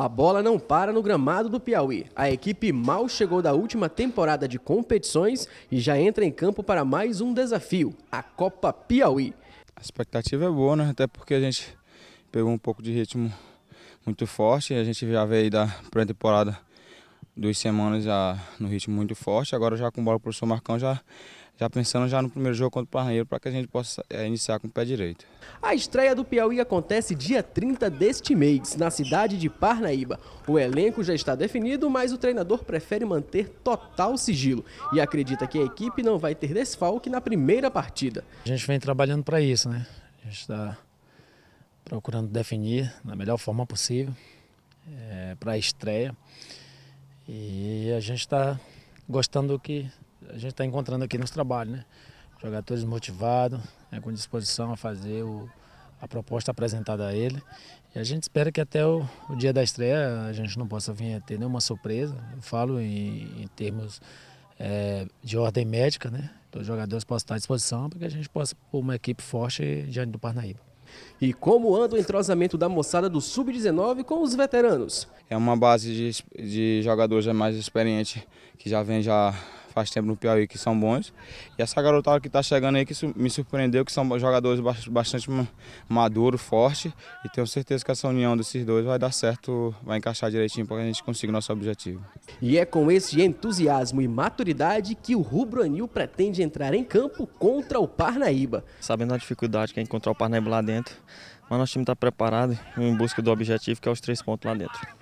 A bola não para no gramado do Piauí. A equipe mal chegou da última temporada de competições e já entra em campo para mais um desafio, a Copa Piauí. A expectativa é boa, né? Até porque a gente pegou um pouco de ritmo muito forte. A gente já veio da pré-temporada duas semanas já no ritmo muito forte. Agora já com bola para o professor Marcão, já, já pensando já no primeiro jogo contra o Parranheiro para que a gente possa é, iniciar com o pé direito. A estreia do Piauí acontece dia 30 deste mês, na cidade de Parnaíba. O elenco já está definido, mas o treinador prefere manter total sigilo e acredita que a equipe não vai ter desfalque na primeira partida. A gente vem trabalhando para isso, né? A gente está procurando definir da melhor forma possível é, eh, para a estreia. E a gente está gostando do que a gente está encontrando aqui nos trabalhos, né? Jogadores motivados, né, com disposição a fazer o, a proposta apresentada a ele. E a gente espera que até o, o dia da estreia a gente não possa vir a ter nenhuma surpresa. Eu falo em, em termos é, de ordem médica, né? Os jogadores possam estar à disposição para que a gente possa pôr uma equipe forte diante do Parnaíba. E como anda o entrosamento da moçada do Sub-19 com os veteranos? É uma base de, de jogadores mais experientes que já vem já faz tempo no Piauí que são bons. E essa garotada que está chegando aí que me surpreendeu, que são jogadores bastante maduros, fortes. E tenho certeza que essa união desses dois vai dar certo, vai encaixar direitinho para que a gente consiga o nosso objetivo. E é com esse entusiasmo e maturidade que o Rubro Anil pretende entrar em campo contra o Parnaíba. Sabendo a dificuldade que é encontrar o Parnaíba lá dentro, mas nosso time está preparado em busca do objetivo que é os três pontos lá dentro.